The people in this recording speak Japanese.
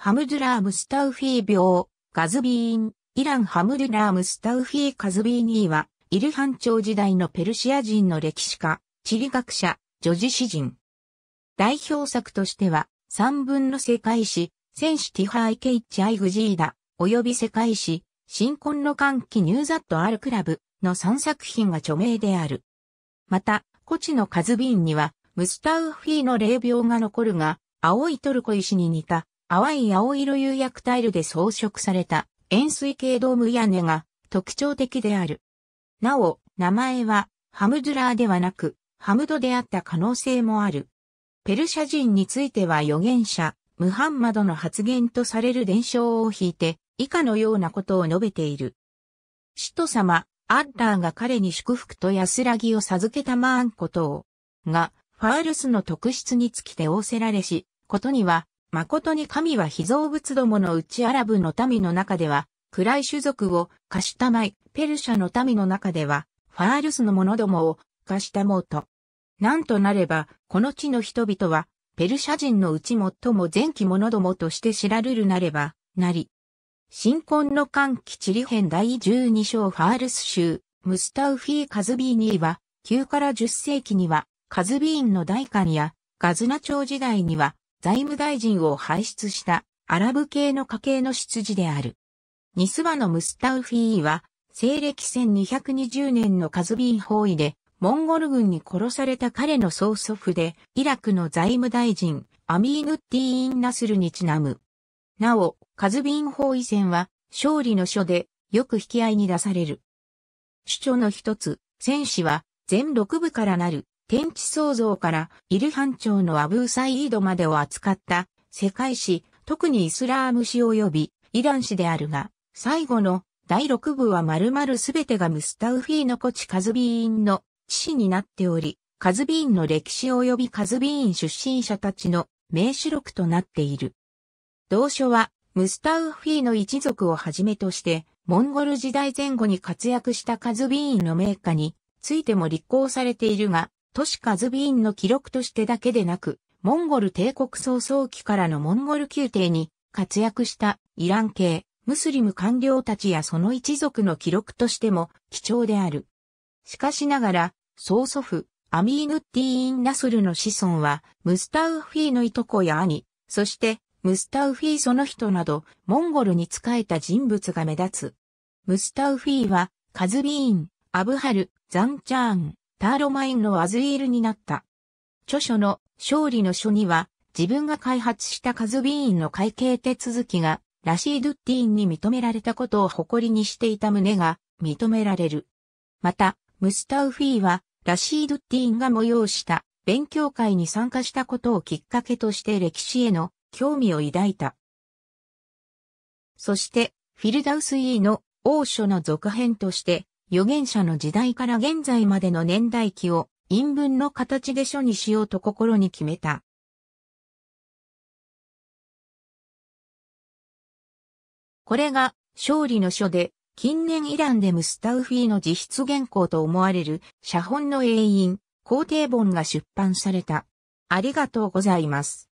ハムドゥラームスタウフィー病、ガズビーン、イランハムドゥラームスタウフィー・カズビーニーは、イルハン朝時代のペルシア人の歴史家、地理学者、女児詩人。代表作としては、三分の世界史、戦士ティハーイケイッチ・アイグジーダ、及び世界史、新婚の歓喜ニューザット・アル・クラブの三作品が著名である。また、コチのカズビーンには、ムスタウフィーの霊病が残るが、青いトルコ石に似た淡い青色釉薬タイルで装飾された円錐形ドーム屋根が特徴的である。なお、名前はハムドゥラーではなくハムドであった可能性もある。ペルシャ人については預言者、ムハンマドの発言とされる伝承を引いて、以下のようなことを述べている。使徒様、アッラーが彼に祝福と安らぎを授けたまーんことを、が、ファールスの特質につきて仰せられし、ことには、誠に神は被造物どものうちアラブの民の中では、クライ種族を貸したまい、ペルシャの民の中では、ファールスの者どもを貸したもうと。なんとなれば、この地の人々は、ペルシャ人のうち最も前期者どもとして知られるなれば、なり。新婚の歓喜地理編第12章ファールス州、ムスタウフィー・カズビーニーは、9から10世紀には、カズビーンの大官や、ガズナ朝時代には、財務大臣を輩出したアラブ系の家系の出自である。ニスワのムスタウフィーは、西暦1220年のカズビン包囲で、モンゴル軍に殺された彼の曽祖父で、イラクの財務大臣、アミーヌッティーン・ナスルにちなむ。なお、カズビン包囲戦は、勝利の書で、よく引き合いに出される。主張の一つ、戦士は、全6部からなる、天地創造からイルハン朝のアブーサイードまでを扱った世界史、特にイスラーム史及びイラン史であるが、最後の第6部は丸々すべてがムスタウフィーのコチカズビーンの父史になっており、カズビーンの歴史及びカズビーン出身者たちの名主録となっている。同書は、ムスタウフィーの一族をはじめとして、モンゴル時代前後に活躍したカズビーンの名家についても立候されているが、都市カズビーンの記録としてだけでなく、モンゴル帝国早々期からのモンゴル宮廷に活躍したイラン系、ムスリム官僚たちやその一族の記録としても貴重である。しかしながら、曽祖父、アミーヌッティーン・ナスルの子孫は、ムスタウフィーのいとこや兄、そしてムスタウフィーその人など、モンゴルに仕えた人物が目立つ。ムスタウフィーは、カズビーン、アブハル、ザンチャーン、ターロマインのアズイールになった。著書の勝利の書には、自分が開発したカズビーンの会計手続きが、ラシードゥッティーンに認められたことを誇りにしていた旨が認められる。また、ムスタウフィーは、ラシードゥッティーンが催した勉強会に参加したことをきっかけとして歴史への興味を抱いた。そして、フィルダウスイーの王書の続編として、預言者の時代から現在までの年代記を陰文の形で書にしようと心に決めた。これが勝利の書で、近年イランでムスタウフィーの実質原稿と思われる写本の永印、皇帝本が出版された。ありがとうございます。